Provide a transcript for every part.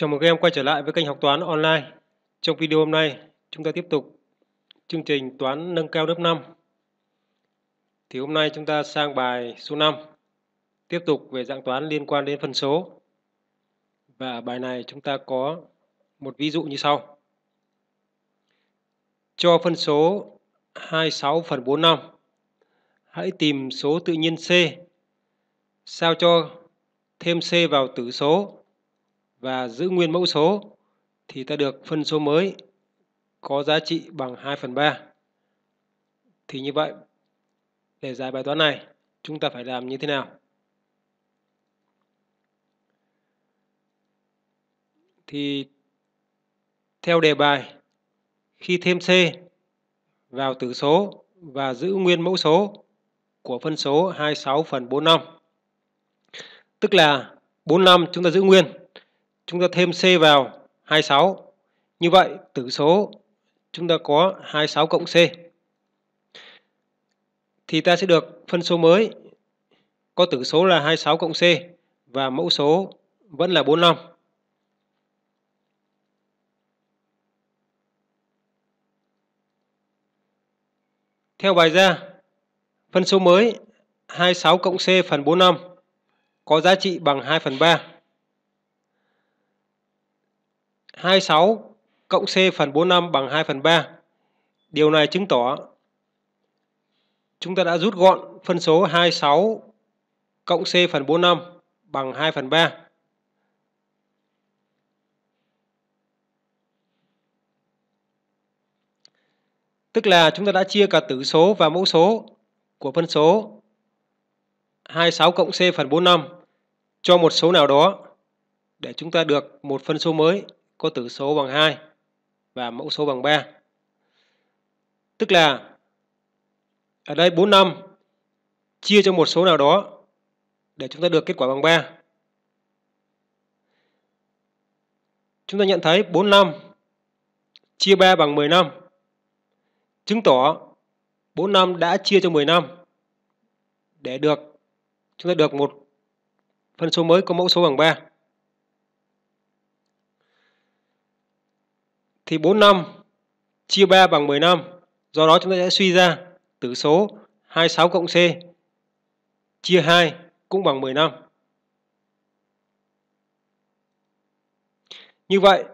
Chào mừng các em quay trở lại với kênh học toán online. Trong video hôm nay, chúng ta tiếp tục chương trình toán nâng cao lớp 5. Thì hôm nay chúng ta sang bài số 5, tiếp tục về dạng toán liên quan đến phân số. Và bài này chúng ta có một ví dụ như sau. Cho phân số 26 phần 45, hãy tìm số tự nhiên C, sao cho thêm C vào tử số và giữ nguyên mẫu số thì ta được phân số mới có giá trị bằng 2 phần 3. Thì như vậy, để giải bài toán này, chúng ta phải làm như thế nào? Thì theo đề bài, khi thêm C vào tử số và giữ nguyên mẫu số của phân số 26 phần 45, tức là 45 chúng ta giữ nguyên chúng ta thêm C vào 26. Như vậy tử số chúng ta có 26 cộng C. Thì ta sẽ được phân số mới có tử số là 26 cộng C và mẫu số vẫn là 45. Theo bài ra, phân số mới 26 cộng C phần 45 có giá trị bằng 2 phần 3. 26 cộng C phần 45 bằng 2 phần 3. Điều này chứng tỏ chúng ta đã rút gọn phân số 26 cộng C phần 45 bằng 2 phần 3. Tức là chúng ta đã chia cả tử số và mẫu số của phân số 26 cộng C phần 45 cho một số nào đó để chúng ta được một phân số mới có tử số bằng 2 và mẫu số bằng 3. Tức là ở đây 4 năm chia cho một số nào đó để chúng ta được kết quả bằng 3. Chúng ta nhận thấy 4 năm chia 3 bằng 10 năm. Chứng tỏ 4 năm đã chia cho 10 năm để được chúng ta được một phân số mới có mẫu số bằng 3. thì 4 năm chia 3 bằng năm Do đó chúng ta sẽ suy ra tử số 26 cộng C chia 2 cũng bằng năm Như vậy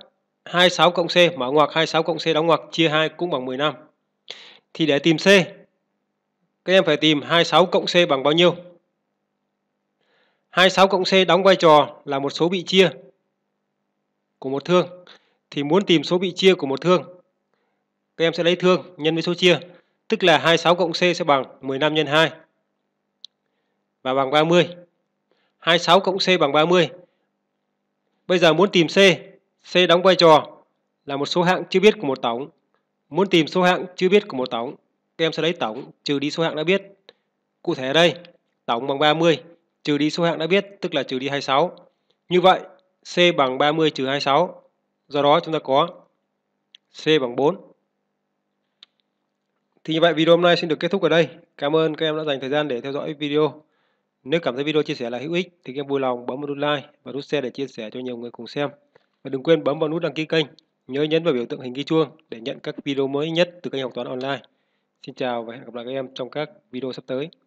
26 cộng C mở ngoặc 26 cộng C đóng ngoặc chia 2 cũng bằng năm Thì để tìm C các em phải tìm 26 cộng C bằng bao nhiêu? 26 cộng C đóng vai trò là một số bị chia của một thương thì muốn tìm số bị chia của một thương. Các em sẽ lấy thương nhân với số chia, tức là 26 cộng C sẽ bằng 15 nhân 2 và bằng 30. 26 cộng C bằng 30. Bây giờ muốn tìm C, C đóng vai trò là một số hạng chưa biết của một tổng. Muốn tìm số hạng chưa biết của một tổng, các em sẽ lấy tổng trừ đi số hạng đã biết. Cụ thể ở đây, tổng bằng 30 trừ đi số hạng đã biết, tức là trừ đi 26. Như vậy, C bằng 30 trừ 26 Do đó chúng ta có C bằng 4. Thì như vậy video hôm nay xin được kết thúc ở đây. Cảm ơn các em đã dành thời gian để theo dõi video. Nếu cảm thấy video chia sẻ là hữu ích thì các em vui lòng bấm vào nút like và nút share để chia sẻ cho nhiều người cùng xem. Và đừng quên bấm vào nút đăng ký kênh, nhớ nhấn vào biểu tượng hình ghi chuông để nhận các video mới nhất từ kênh học toán online. Xin chào và hẹn gặp lại các em trong các video sắp tới.